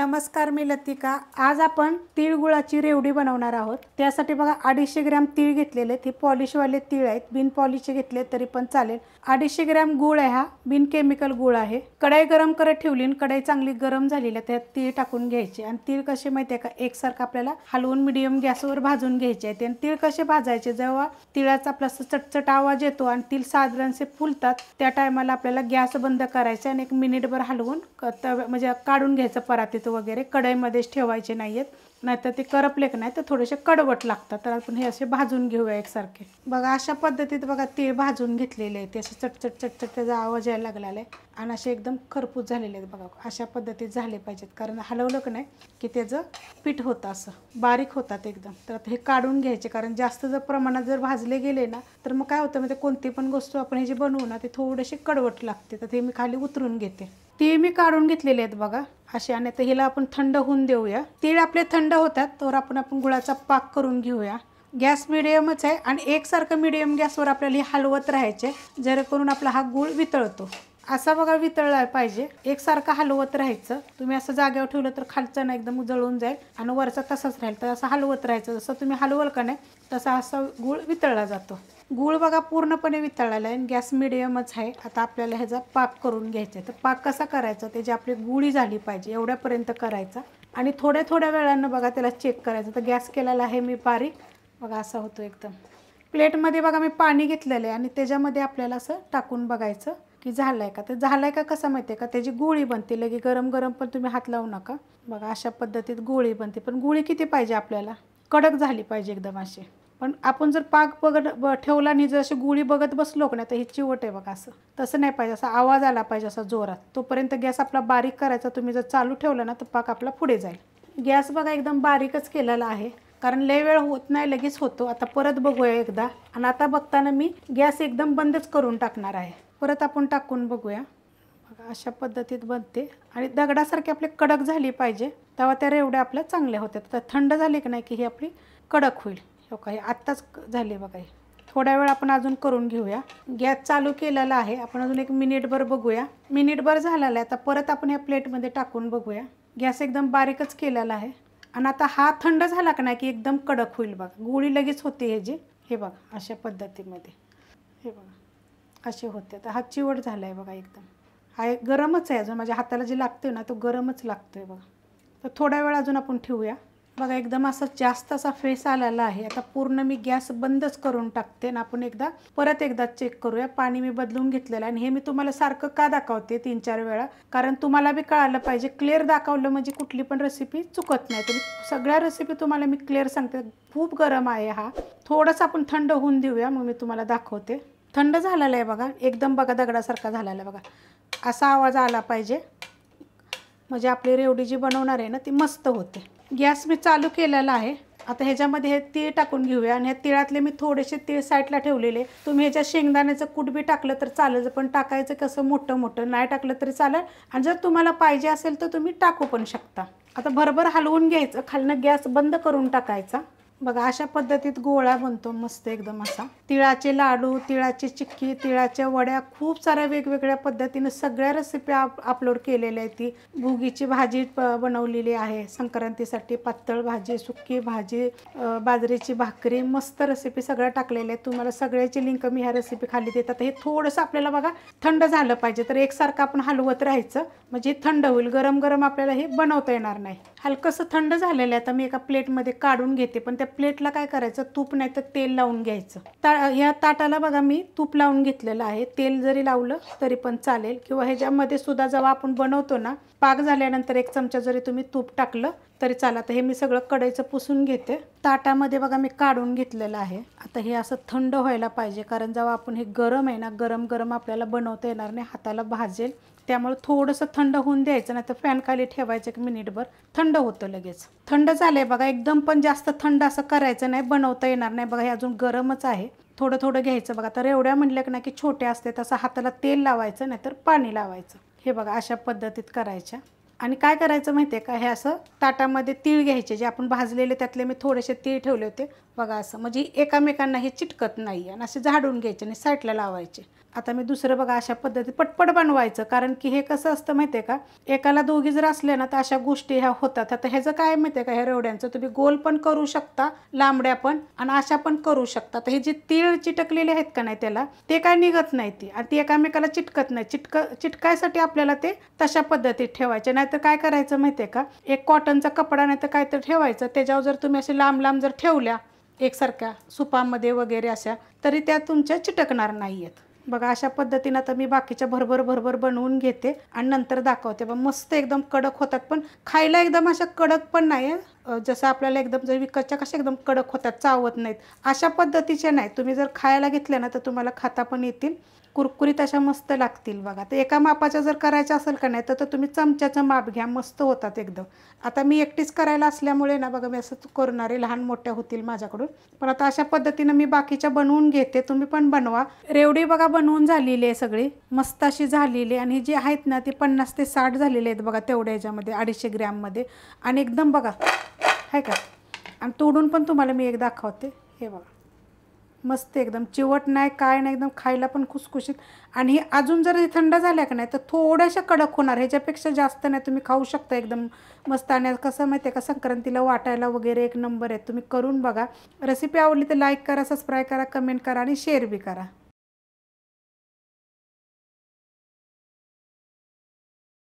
नमस्कार मी लतिका आज आपण तिळगुळाची रेवडी बनवणार आहोत त्यासाठी बघा अडीचशे ग्रॅम तीळ घेतलेले हे पॉलिशवाले तीळ आहेत बिन पॉलिशचे घेतले तरी पण चालेल अडीचशे ग्रॅम गुळ आहे हा बिन केमिकल गुळ आहे कडाई गरम करत ठेवली कडाई चांगली गरम झालेली आहे त्यात तीळ टाकून घ्यायचे आणि तीळ कसे माहिती आहे का एकसारखं आपल्याला हलवून मिडियम गॅसवर भाजून घ्यायचे आहेत आणि तीळ कसे भाजायचे जेव्हा तिळाचा आपला चटचट आवाज येतो आणि तीळ साधारणसे फुलतात त्या टायमाला आपल्याला गॅस बंद करायचा आणि एक मिनिटभर हलवून म्हणजे काढून घ्यायचं परातीत वगैरे कढईमध्येच ठेवायचे नाही आहेत नाहीतर ते करपले की नाही तर थोडेसे कडवट लागतात तर आपण हे असे भाजून घेऊया एकसारखे बघा अशा पद्धतीत बघा तीळ भाजून घेतलेले आहे ते असे चटचट चटचट त्याचा आवाज यायला लागलेला आहे आणि असे एकदम खरपूस झालेले आहेत बघा अशा पद्धतीत झाले पाहिजेत कारण हलवलं की नाही की त्याचं पीठ होतं असं बारीक होतात एकदम तर आता हे काढून घ्यायचे कारण जास्त जर प्रमाणात जर भाजले गेले ना तर मग काय होतं म्हणजे कोणती पण गोष्ट आपण हे जे बनवू ना ते थोडेसे कडवट लागते तर ते मी खाली उतरून घेते ते मी काढून घेतलेले आहेत बघा असे आणि तर हिला आपण थंड होऊन देऊया तीळ आपले थंड होतात तर आपण आपण गुळाचा पाक करून घेऊया गॅस मिडियमच आहे आणि एकसारखं मिडियम गॅसवर आपल्याला हलवत राहायचे जेणेकरून आपला हा गुळ वितळतो असा बघा वितळला पाहिजे एकसारखं हलवत राहायचं तुम्ही असं जागेवर ठेवलं तर खालचं ना एकदम उजळून जाईल आणि वरचा तसाच राहील तर असं हलवत राहायचं जसं तुम्ही हलवल का नाही तसा असा गुळ वितळला जातो गुळ बघा पूर्णपणे वितळाला आहे गॅस मिडियमच आहे आता आपल्याला ह्याचा पाक करून घ्यायचा आहे तर पाक कसा करायचा त्याची आपली गुळी झाली पाहिजे एवढ्यापर्यंत करायचा आणि थोड्या थोड्या वेळानं बघा त्याला चेक करायचं तर गॅस केलेला आहे मी बारीक बघा असा होतो एकदम प्लेटमध्ये बघा मी पाणी घेतलेलं आहे आणि त्याच्यामध्ये आपल्याला असं टाकून बघायचं की झालं आहे का ते झालं आहे का कसं माहिती आहे का त्याची गोळी बनते लगे गरम गरम पण तुम्ही हात लावू नका बघा अशा पद्धतीत गोळी बनते पण गोळी किती पाहिजे आपल्याला कडक झाली पाहिजे एकदम अशी पण आपण जर पाक बघत ठेवला आणि जर अशी गुळी बघत बसलो नाही तर ही चिवट आहे बघा असं तसं नाही पाहिजे असा आवाज आला पाहिजे असा जोरात तोपर्यंत गॅस आपला बारीक करायचा तुम्ही जर चालू ठेवला ना तर पाक आपला पुढे जाईल गॅस बघा एकदम बारीकच केलेला आहे कारण लय वेळ होत नाही लगेच होतो आता परत बघूया एकदा आणि आता बघताना मी गॅस एकदम बंदच करून टाकणार आहे परत आपण टाकून बघूया बघा अशा पद्धतीत बनते आणि दगडासारखी आपली कडक झाली पाहिजे तेव्हा त्या रेवड्या आपल्या चांगल्या होत्या तर थंड झाली की नाही की ही आपली कडक होईल हो का हे आत्ताच झाले बघा हे थोडा वेळ आपण अजून करून घेऊया गॅस चालू केलेला आहे आपण अजून एक मिनिटभर बघूया मिनिटभर झालेला आहे आता परत आपण या प्लेटमध्ये टाकून बघूया गॅस एकदम बारीकच केलेला आहे आणि आता हा थंड झाला का नाही की एकदम कडक होईल बघा गोळी लगेच होते हे जी हे बघा अशा पद्धतीमध्ये हे बघा असे होते आता हा चिवट झाला आहे बघा एकदम हा गरमच आहे अजून माझ्या हाताला जे लागतोय ना तो गरमच लागतोय बघा तर थोडा वेळ अजून आपण ठेवूया बघा एकदम असा जास्त असा फेस आलेला आहे आता पूर्ण मी गॅस बंदच करून टाकते आणि आपण एकदा परत एकदा चेक करूया पाणी मी बदलून घेतलेलं आहे आणि हे मी तुम्हाला सारखं का दाखवते तीन चार वेळा कारण तुम्हाला बी कळालं पाहिजे क्लिअर दाखवलं म्हणजे कुठली पण रेसिपी चुकत नाही तुम्ही सगळ्या रेसिपी तुम्हाला मी क्लिअर सांगते खूप गरम आहे हा थोडंसं आपण थंड होऊन देऊया मग मी तुम्हाला दाखवते थंड झालेलं आहे बघा एकदम बघा दगडासारखा झालेला आहे बघा असा आवाज आला पाहिजे म्हणजे आपली रेवडी जी बनवणार आहे ना ती मस्त होते गॅस मी चालू केलेला आहे आता ह्याच्यामध्ये हे तीळ टाकून घेऊया आणि ह्या तिळातले मी थोडेसे तीळ साईडला ठेवलेले तुम्ही ह्याच्या शेंगदाण्याचं कूट बी टाकलं तर चालेल पण टाकायचं कसं मोठं मोठं नाही टाकलं तरी चालेल आणि जर तुम्हाला पाहिजे असेल तर तुम्ही टाकू पण शकता आता भरभर हलवून घ्यायचं खालनं गॅस बंद करून टाकायचा बघा अशा पद्धतीत गोळा बनतो मस्त एकदम असा तिळाचे लाडू तिळाची चिक्की तिळाच्या वड्या खूप साऱ्या वेगवेगळ्या पद्धतीने सगळ्या रेसिपी अपलोड केलेल्या आहेत ती भुगीची भाजी बनवलेली आहे संक्रांतीसाठी पातळ भाजी सुक्की भाजी बाजरीची भाकरी मस्त रेसिपी सगळ्या टाकलेल्या आहेत तुम्हाला सगळ्याची लिंक मी ह्या रेसिपी खाली देतात हे थोडंसं आपल्याला बघा थंड झालं पाहिजे तर एकसारखं आपण हलवत राहायचं म्हणजे थंड होईल गरम गरम आपल्याला हे बनवता येणार नाही हलकंसं थंड झालेलं आहे आता मी एका प्लेटमध्ये काढून घेते पण त्या प्लेटला काय करायचं तूप नाही तर तेल लावून घ्यायचं ता ह्या ताटाला बघा मी तूप लावून घेतलेलं आहे तेल जरी लावलं तरी पण चालेल किंवा ह्याच्यामध्ये सुद्धा जेव्हा आपण बनवतो ना पाक झाल्यानंतर एक चमचा जरी तुम्ही तूप टाकलं तरी चाला तर हे मी सगळं कढईचं पुसून घेते ताटामध्ये बघा मी काढून घेतलेलं आहे आता हे असं थंड व्हायला पाहिजे कारण जेव्हा आपण हे गरम आहे ना गरम गरम आपल्याला बनवता येणार नाही हाताला भाजेल त्यामुळे थोडंसं थंड होऊन द्यायचं नाही तर फॅन खाली ठेवायचं एक मिनिटभर थंड होतं लगेच थंड झालंय बघा एकदम पण जास्त थंड असं करायचं नाही बनवता येणार नाही बघा हे अजून गरमच आहे थोडं थोडं घ्यायचं बघा तर एवढ्या म्हटल्या की नाही की छोटे असते तसं हाताला तेल लावायचं नाहीतर पाणी लावायचं हे बघा अशा पद्धतीत करायच्या आणि काय करायचं माहिती आहे का हे असं ताटामध्ये तीळ घ्यायचे जे आपण भाजलेले त्यातले मी थोडेसे तीळ ठेवले होते बघा असं म्हणजे एकामेकांना हे चिटकत नाही आणि असे झाडून घ्यायचे आणि साईडला लावायचे आता मी दुसरं बघा अशा पद्धती पटपट बनवायचं कारण की हे कसं असतं माहिती आहे का एकाला दोघी जर असले ना तर अशा गोष्टी ह्या होतात आता ह्याचं काय माहिती आहे का ह्या रेवड्यांचं तुम्ही गोल पण करू शकता लांबड्या पण आणि अशा पण करू शकता तर हे जे तीळ चिटकलेले आहेत का नाही त्याला ते काय निघत नाही ती आणि ती एकामेकाला चिटकत नाही चिटक चिटकायसाठी आपल्याला ते तशा पद्धतीत ठेवायचे नाहीतर काय करायचं माहिती आहे का एक कॉटनचा कपडा नाही तर काय तर ठेवायचं त्याच्यावर जर तुम्ही असे लांब लांब जर ठेवल्या एकसारख्या सुपामध्ये वगैरे अशा तरी त्या तुमच्या चिटकणार नाही आहेत बघा अशा पद्धतीनं आता मी बाकीच्या भरभर भरभर बनवून घेते आणि नंतर दाखवते पण मस्त एकदम कडक होतात पण खायला एकदम अशा कडक पण नाही जसं आपल्याला एकदम जर विकतच्या कशा एकदम कडक होतात चावत नाहीत अशा पद्धतीच्या नाही तुम्ही जर खायला घेतल्या ना तर तुम्हाला खाता पण येतील कुरकुरीत अशा मस्त लागतील बघा तर एका मापाच्या जर करायच्या असेल का नाही तर तुम्ही चमच्याचं माप घ्या मस्त होतात एकदम आता मी एकटीच करायला असल्यामुळे ना बघा मी असं करणारे लहान मोठ्या होतील माझ्याकडून पण आता अशा पद्धतीनं मी बाकीच्या बनवून घेते तुम्ही पण बनवा रेवडी बघा बनवून झालेली आहे सगळी मस्त अशी झालेली आणि जी आहेत ना ते पन्नास ते साठ झालेले आहेत बघा तेवढ्या ह्याच्यामध्ये अडीचशे ग्रॅममध्ये आणि एकदम बघा आहे का आणि तोडून पण तुम्हाला मी एक दाखवते हे बघा मस्त एकदम चिवट नाही काय नाही एकदम खायला पण खुसखुशीत आणि हे अजून जर थंड झाल्या का नाही तर थोड्याशा कडक होणार ह्याच्यापेक्षा जास्त नाही तुम्ही खाऊ शकता एकदम मस्त आणि कसं माहिती आहे का संक्रांतीला वाटायला वगैरे एक नंबर आहे तुम्ही करून बघा रेसिपी आवडली तर लाईक करा सबस्क्राईब करा कमेंट करा आणि शेअर बी करा